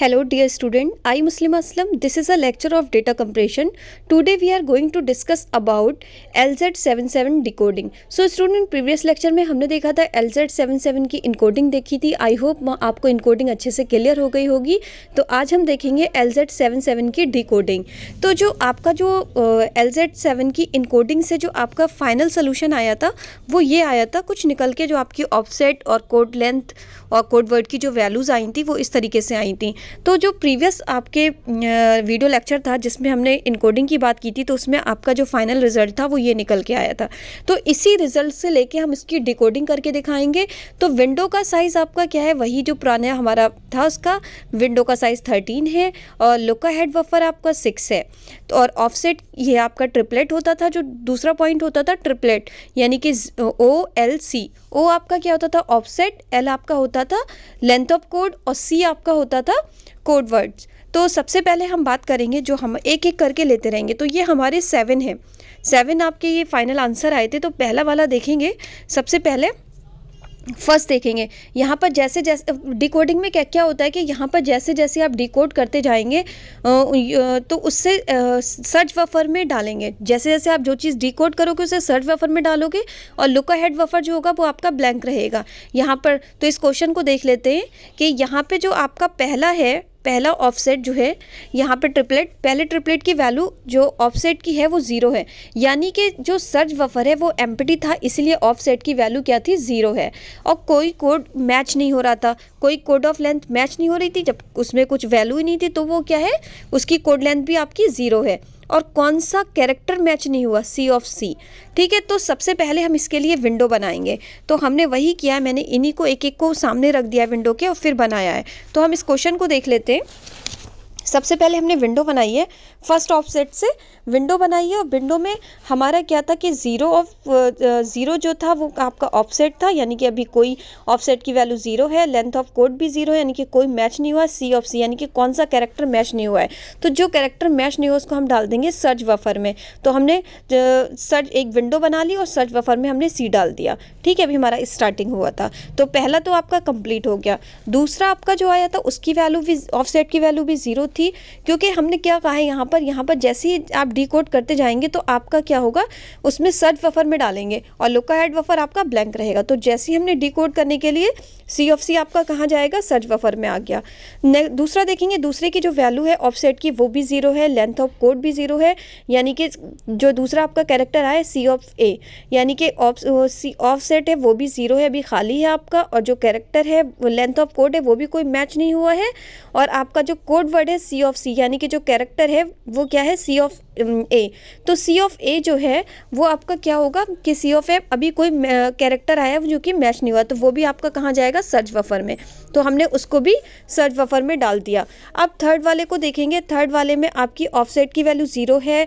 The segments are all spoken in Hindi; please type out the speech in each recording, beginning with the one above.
Hello dear student, I Muslim Aslam. This is a lecture of data compression. Today we are going to discuss about LZ77 decoding. So student previous lecture में हमने देखा था LZ77 की encoding देखी थी I hope आपको encoding अच्छे से clear हो गई होगी तो आज हम देखेंगे LZ77 की decoding. तो जो आपका जो LZ7 की encoding से जो आपका final solution आया था वो ये आया था कुछ निकल के जो आपकी offset और code length और code word की जो values आई थी वो इस तरीके से आई थी तो जो प्रीवियस आपके वीडियो लेक्चर था जिसमें हमने इनकोडिंग की बात की थी तो उसमें आपका जो फाइनल रिजल्ट था वो ये निकल के आया था तो इसी रिजल्ट से लेके हम इसकी डिकोडिंग करके दिखाएंगे तो विंडो का साइज़ आपका क्या है वही जो पुराना हमारा था उसका विंडो का साइज़ थर्टीन है और लुका हेड वफर आपका सिक्स है तो और ऑफसेट ये आपका ट्रिपलेट होता था जो दूसरा पॉइंट होता था ट्रिपलेट यानी कि ओ एल सी ओ आपका क्या होता था ऑफसेट एल आपका होता था लेंथ ऑफ कोड और सी आपका होता था कोड वर्ड्स तो सबसे पहले हम बात करेंगे जो हम एक एक करके लेते रहेंगे तो ये हमारे सेवन है सेवन आपके ये फाइनल आंसर आए थे तो पहला वाला देखेंगे सबसे पहले फर्स्ट देखेंगे यहाँ पर जैसे जैसे डिकोडिंग में क्या क्या होता है कि यहाँ पर जैसे जैसे आप डिकोड करते जाएंगे तो उससे सर्च वफर में डालेंगे जैसे जैसे आप जो चीज़ डिकोड करोगे उसे सर्च वफर में डालोगे और लुका हेड वफर जो होगा वो आपका ब्लैंक रहेगा यहाँ पर तो इस क्वेश्चन को देख लेते हैं कि यहाँ पर जो आपका पहला है पहला ऑफसेट जो है यहाँ पे ट्रिपलेट पहले ट्रिपलेट की वैल्यू जो ऑफसेट की है वो ज़ीरो है यानी कि जो सर्च वफर है वो एम्पटी था इसलिए ऑफसेट की वैल्यू क्या थी ज़ीरो है और कोई कोड मैच नहीं हो रहा था कोई कोड ऑफ लेंथ मैच नहीं हो रही थी जब उसमें कुछ वैल्यू ही नहीं थी तो वो क्या है उसकी कोड लेंथ भी आपकी ज़ीरो है और कौन सा कैरेक्टर मैच नहीं हुआ सी ऑफ सी ठीक है तो सबसे पहले हम इसके लिए विंडो बनाएंगे तो हमने वही किया है मैंने इन्हीं को एक एक को सामने रख दिया विंडो के और फिर बनाया है तो हम इस क्वेश्चन को देख लेते हैं सबसे पहले हमने विंडो बनाई है फर्स्ट ऑफसेट से विंडो बनाइए और विंडो में हमारा क्या था कि ज़ीरो ऑफ ज़ीरो जो था वो आपका ऑफसेट था यानी कि अभी कोई ऑफसेट की वैल्यू ज़ीरो है लेंथ ऑफ कोड भी ज़ीरो है यानी कि कोई मैच नहीं हुआ सी ऑफ सी यानी कि कौन सा कैरेक्टर मैच नहीं हुआ है तो जो कैरेक्टर मैच नहीं हुआ उसको हम डाल देंगे सर्च वफर में तो हमने सर्च एक विंडो बना ली और सर्च वफर में हमने सी डाल दिया ठीक है अभी हमारा स्टार्टिंग हुआ था तो पहला तो आपका कंप्लीट हो गया दूसरा आपका जो आया था उसकी वैल्यू भी ऑफसेट की वैल्यू भी ज़ीरो थी क्योंकि हमने क्या कहा है यहाँ पर यहाँ पर जैसे ही आप डी करते जाएंगे तो आपका क्या होगा उसमें सर्च वफर में डालेंगे और लुका हेड वफर आपका ब्लैंक रहेगा तो जैसे ही हमने डी करने के लिए सी ऑफ सी आपका कहाँ जाएगा सर्च वफर में आ गया दूसरा देखेंगे दूसरे की जो वैल्यू है ऑफसेट की वो भी ज़ीरो है लेंथ ऑफ कोड भी ज़ीरो है यानी कि जो दूसरा आपका कैरेक्टर आया सी ऑफ ए यानी कि ऑफ सेट है वो भी ज़ीरो है अभी खाली है आपका और जो कैरेक्टर है लेंथ ऑफ कोड है वो भी कोई मैच नहीं हुआ है और आपका जो कोड वर्ड है सी ऑफ सी यानी कि जो कैरेक्टर है वो क्या है सी ऑफ ए तो सी ऑफ ए जो है वो आपका क्या होगा कि सी ऑफ ए अभी कोई कैरेक्टर आया जो कि मैच नहीं हुआ तो वो भी आपका कहाँ जाएगा सर्च वफर में तो हमने उसको भी सर्च वफ़र में डाल दिया अब थर्ड वाले को देखेंगे थर्ड वाले में आपकी ऑफसेट की वैल्यू ज़ीरो है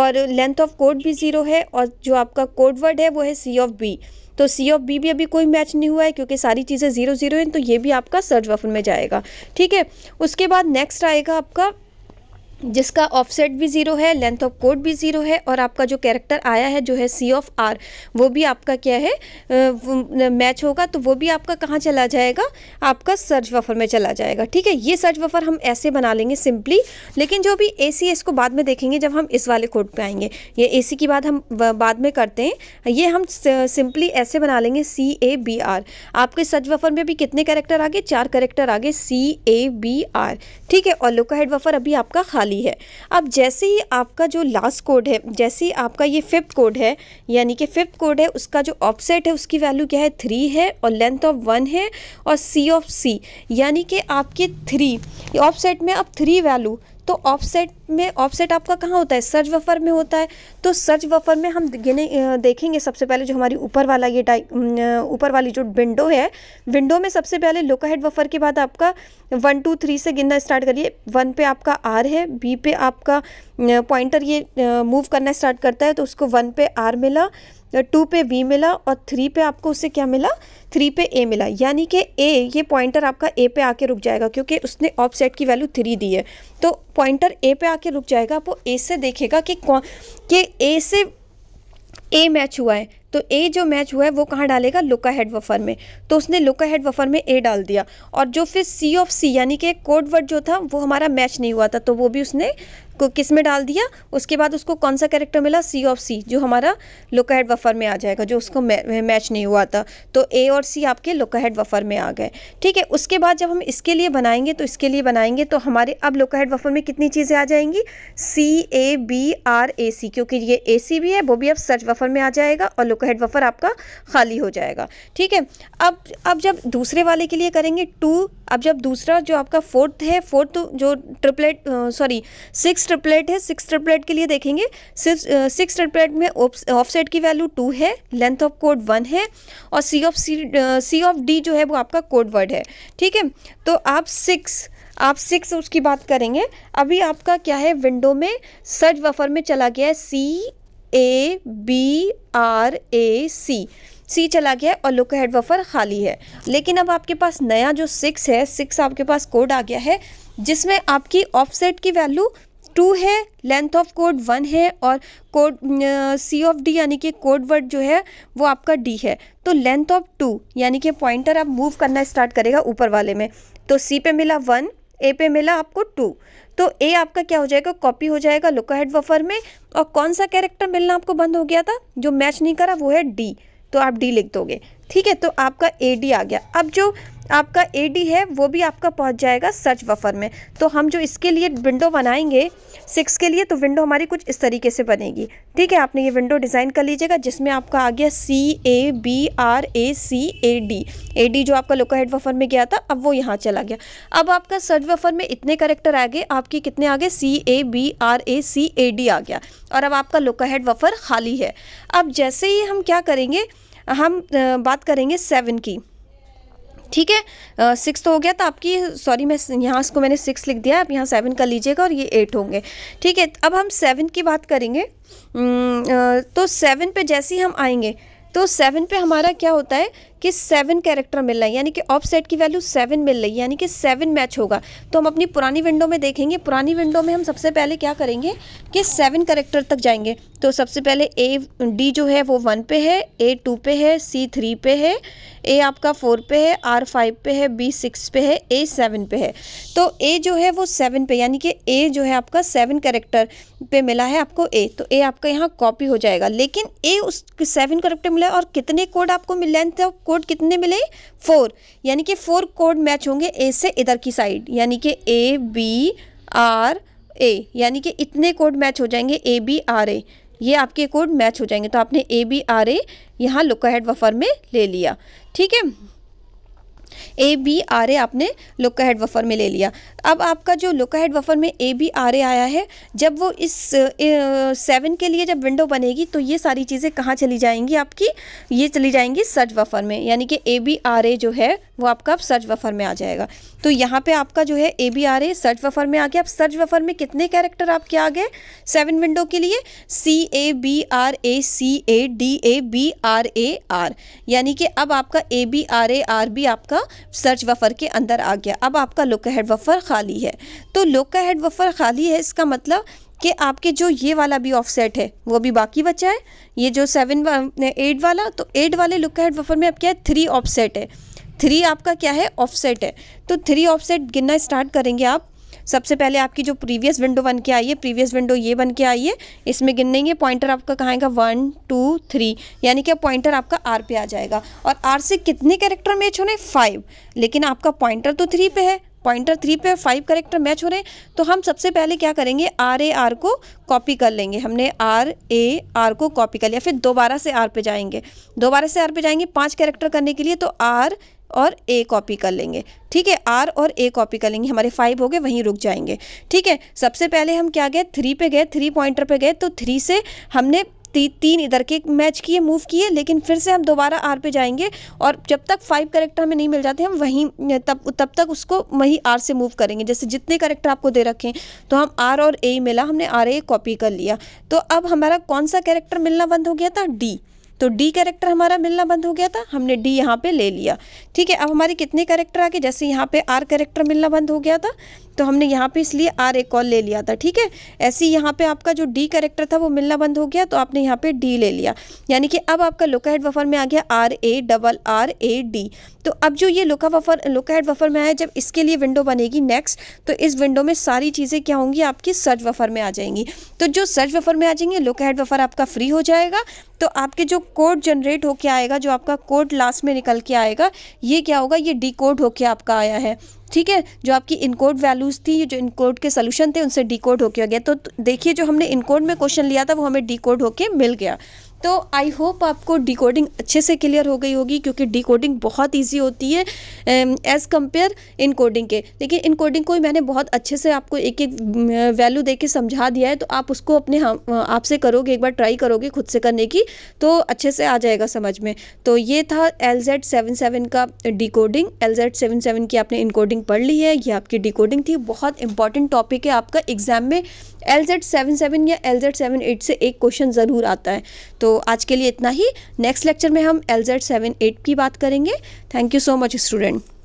और लेंथ ऑफ कोड भी ज़ीरो है और जो आपका कोड वर्ड है वो है सी ऑफ बी तो सी ऑफ बी भी अभी कोई मैच नहीं हुआ है क्योंकि सारी चीज़ें ज़ीरो ज़ीरो हैं तो ये भी आपका सर्च वफर में जाएगा ठीक है उसके बाद नेक्स्ट आएगा आपका जिसका ऑफसेट भी ज़ीरो है लेंथ ऑफ कोड भी ज़ीरो है और आपका जो कैरेक्टर आया है जो है सी ऑफ आर वो भी आपका क्या है मैच होगा तो वो भी आपका कहाँ चला जाएगा आपका सर्च वफर में चला जाएगा ठीक है ये सर्च वफर हम ऐसे बना लेंगे सिंपली लेकिन जो भी ए सी इसको बाद में देखेंगे जब हम इस वाले कोड पर आएंगे ये ए सी की बात हम बाद में करते हैं ये हम सिंपली ऐसे बना लेंगे सी ए बी आर आपके सर्च वफर में भी कितने कैरेक्टर आगे चार कैरेक्टर आगे सी ए बी आर ठीक है और लोका हेड वफर अभी आपका खाली वाली है अब जैसे ही आपका जो लास्ट कोड है जैसे ही आपका ये फिफ्थ कोड है यानी कि फिफ्थ कोड है उसका जो ऑफसेट है उसकी वैल्यू क्या है थ्री है और लेंथ ऑफ वन है और सी ऑफ सी यानी कि आपके थ्री ऑफसेट में अब थ्री वैल्यू तो ऑफसेट में ऑफसेट आपका कहाँ होता है सर्ज वफर में होता है तो सर्ज वफर में हम गिने देखेंगे सबसे पहले जो हमारी ऊपर वाला ये टाइप ऊपर वाली जो विंडो है विंडो में सबसे पहले हेड वफर के बाद आपका वन टू थ्री से गिनना स्टार्ट करिए वन पे आपका आर है बी पे आपका पॉइंटर ये मूव करना स्टार्ट करता है तो उसको वन पे आर मिला टू पे बी मिला और थ्री पे आपको उससे क्या मिला थ्री पे ए मिला यानी कि ए ये पॉइंटर आपका ए पे आके रुक जाएगा क्योंकि उसने ऑफसेट की वैल्यू थ्री दी है तो पॉइंटर ए पे आके रुक जाएगा वो ए से देखेगा कि कौन कि ए से ए मैच हुआ है तो ए जो मैच हुआ है वो कहाँ डालेगा लुका हेड वफर में तो उसने लुका हेड वफर में ए डाल दिया और जो फिर सी ऑफ सी यानी कि कोड वर्ड जो था वो हमारा मैच नहीं हुआ था तो वो भी उसने को किस में डाल दिया उसके बाद उसको कौन सा कैरेक्टर मिला सी ऑफ सी जो हमारा हेड वफर में आ जाएगा जो उसको मैच नहीं हुआ था तो ए और सी आपके हेड वफर में आ गए ठीक है उसके बाद जब हम इसके लिए बनाएंगे तो इसके लिए बनाएंगे तो हमारे अब हेड वफर में कितनी चीज़ें आ जाएंगी सी ए बी आर ए सी क्योंकि ये ए सी भी है वो भी अब सर्च वफर में आ जाएगा और लोका आपका हेड वफ़र आपका खाली हो जाएगा ठीक है अब अब जब दूसरे वाले के लिए करेंगे टू अब जब दूसरा जो आपका फोर्थ है फोर्थ जो ट्रिपलेट सॉरी सिक्स ट्रिपलेट है सिक्स ट्रिपलेट के लिए देखेंगे सिक्स ट्रिपलेट में ऑफसेट की वैल्यू टू है लेंथ ऑफ कोड वन है और C of C C of D जो है वो आपका कोड वर्ड है ठीक है तो आप सिक्स आप सिक्स उसकी बात करेंगे अभी आपका क्या है विंडो में सर्च वफर में चला गया है सी ए बी आर ए सी सी चला गया है और लुक हेड वफर खाली है लेकिन अब आपके पास नया जो सिक्स है सिक्स आपके पास कोड आ गया है जिसमें आपकी ऑफसेट की वैल्यू टू है लेंथ ऑफ कोड वन है और कोड सी ऑफ डी यानी कि कोड वर्ड जो है वो आपका डी है तो लेंथ ऑफ टू यानी कि पॉइंटर आप मूव करना स्टार्ट करेगा ऊपर वाले में तो सी पे मिला वन ए पे मिला आपको टू तो ए आपका क्या हो जाएगा कॉपी हो जाएगा हेड वफर में और कौन सा कैरेक्टर मिलना आपको बंद हो गया था जो मैच नहीं करा वो है डी तो आप डी लिख दोगे ठीक है तो आपका ए आ गया अब जो आपका ए है वो भी आपका पहुंच जाएगा सर्च वफर में तो हम जो इसके लिए विंडो बनाएंगे सिक्स के लिए तो विंडो हमारी कुछ इस तरीके से बनेगी ठीक है आपने ये विंडो डिज़ाइन कर लीजिएगा जिसमें आपका आ गया C A B R A C A D A D जो आपका लोका हेड वफर में गया था अब वो यहाँ चला गया अब आपका सर्च वफर में इतने करेक्टर आ गए आपके कितने आ गए C A B R A C A D आ गया और अब आपका लोका हेड वफर खाली है अब जैसे ही हम क्या करेंगे हम बात करेंगे सेवन की ठीक है सिक्स तो हो गया तो आपकी सॉरी मैं यहाँ इसको मैंने सिक्स लिख दिया आप यहाँ सेवन कर लीजिएगा और ये एट होंगे ठीक है अब हम सेवन की बात करेंगे तो सेवन पे जैसे ही हम आएंगे तो सेवन पे हमारा क्या होता है कि सेवन कैरेक्टर मिल रहे हैं यानी कि ऑफ सेट की वैल्यू सेवन मिल रही है यानी कि सेवन मैच होगा तो हम अपनी पुरानी विंडो में देखेंगे पुरानी विंडो में हम सबसे पहले क्या करेंगे कि सेवन करेक्टर तक जाएंगे तो सबसे पहले ए डी जो है वो वन पे है ए टू पे है सी थ्री पे है ए आपका फोर पे है आर फाइव पे है बी सिक्स पे है ए सेवन पे है तो ए जो है वो सेवन पे यानी कि ए जो है आपका सेवन करेक्टर पे मिला है आपको ए तो ए आपका यहाँ कॉपी हो जाएगा लेकिन ए उस सेवन करेक्टर मिला है और कितने कोड आपको मिल रहे हैं तो कोड कितने मिले फोर यानी कि फोर कोड मैच होंगे ए से इधर की साइड यानी कि ए बी आर ए यानी कि इतने कोड मैच हो जाएंगे ए बी आर ए ये आपके कोड मैच हो जाएंगे तो आपने ए बी आर ए यहाँ लुकाहेड वफर में ले लिया ठीक है ए बी आर ए आपने लोका हेड वफ़र में ले लिया अब आपका जो लोका हेड वफ़र में ए बी आर ए आया है जब वो इस सेवन के लिए जब विंडो बनेगी तो ये सारी चीज़ें कहाँ चली जाएंगी आपकी ये चली जाएंगी सर्च वफ़र में यानी कि ए बी आर ए जो है वो आपका अब सर्च वफ़र में आ जाएगा तो यहाँ पे आपका जो है A B R A search buffer में आ गया अब सर्च वफ़र में कितने कैरेक्टर आपके आ गए सेवन विंडो के लिए C A B R A C A D A B R A R यानी कि अब आपका A B R A R B आपका सर्च वफ़र के अंदर आ गया अब आपका लुक हेड वफ़र खाली है तो लोका हेड वफ़र खाली है इसका मतलब कि आपके जो ये वाला भी ऑफसेट है वो भी बाकी बचा है ये जो सेवन एट वाला तो एट वाले लुक हेड वफर में अब क्या है थ्री ऑफसेट है थ्री आपका क्या है ऑफसेट है तो थ्री ऑफसेट गिनना स्टार्ट करेंगे आप सबसे पहले आपकी जो प्रीवियस विंडो बन के आई है प्रीवियस विंडो ये बन के आई है इसमें है पॉइंटर आपका कहाँ आएगा वन टू थ्री यानी कि पॉइंटर आपका आर पे आ जाएगा और आर से कितने कैरेक्टर मैच हो रहे हैं फाइव लेकिन आपका पॉइंटर तो थ्री पे है पॉइंटर थ्री पे फाइव करेक्टर मैच हो रहे हैं तो हम सबसे पहले क्या करेंगे आर ए आर को कॉपी कर लेंगे हमने आर ए आर को कॉपी कर लिया फिर दोबारा से आर पे जाएंगे दोबारा से आर पे जाएंगे पांच कैरेक्टर करने के लिए तो आर और ए कॉपी कर लेंगे ठीक है आर और ए कॉपी कर लेंगे हमारे फाइव हो गए वहीं रुक जाएंगे ठीक है सबसे पहले हम क्या गए थ्री पे गए थ्री पॉइंटर पे गए तो थ्री से हमने ती, तीन इधर के मैच किए मूव किए लेकिन फिर से हम दोबारा आर पे जाएंगे और जब तक फाइव करेक्टर हमें नहीं मिल जाते हम वहीं तब तब तक उसको वहीं आर से मूव करेंगे जैसे जितने करेक्टर आपको दे रखें तो हम आर और ए मिला हमने आर ए कॉपी कर लिया तो अब हमारा कौन सा कैरेक्टर मिलना बंद हो गया था डी तो डी कैरेक्टर हमारा मिलना बंद हो गया था हमने डी यहाँ पे ले लिया ठीक है अब हमारे कितने कैरेक्टर आ गए जैसे यहाँ पे आर कैरेक्टर मिलना बंद हो गया था तो हमने यहाँ पे इसलिए आर एक और ले लिया था ठीक है ऐसे ही यहाँ पर आपका जो डी करेक्टर था वो मिलना बंद हो गया तो आपने यहाँ पर डी ले लिया यानी कि अब आपका हेड वफर में आ गया R A double R A D तो अब जो ये लोका वफर हेड वफर में आया जब इसके लिए विंडो बनेगी नेक्स्ट तो इस विंडो में सारी चीज़ें क्या होंगी आपकी सर्च वफर में आ जाएंगी तो जो सर्च वफर में आ जाएंगे हेड वफर आपका फ्री हो जाएगा तो आपके जो कोड जनरेट होके आएगा जो आपका कोड लास्ट में निकल के आएगा ये क्या होगा ये डी कोड होके आपका आया है ठीक है जो आपकी इनकोड वैल्यूज़ थी जो इनकोड के सोल्यूशन थे उनसे डी कोड होके आ गया तो, तो देखिए जो हमने इनकोड में क्वेश्चन लिया था वो हमें डी कोड होके मिल गया तो आई होप आपको डिकोडिंग अच्छे से क्लियर हो गई होगी क्योंकि डिकोडिंग बहुत ईजी होती है एज़ कम्पेयर इन कोडिंग के देखिए इन कोडिंग को मैंने बहुत अच्छे से आपको एक एक वैल्यू दे के समझा दिया है तो आप उसको अपने आपसे करोगे एक बार ट्राई करोगे खुद से करने की तो अच्छे से आ जाएगा समझ में तो ये था एल जेड सेवन सेवन का decoding L Z seven seven की आपने इनकोडिंग पढ़ ली है ये आपकी डिकोडिंग थी बहुत इंपॉर्टेंट टॉपिक है आपका एग्ज़ाम में एल जेड सेवन सेवन या एल जेड सेवन एट से एक क्वेश्चन ज़रूर आता है तो आज के लिए इतना ही नेक्स्ट लेक्चर में हम एल जेड सेवन एट की बात करेंगे thank you so much student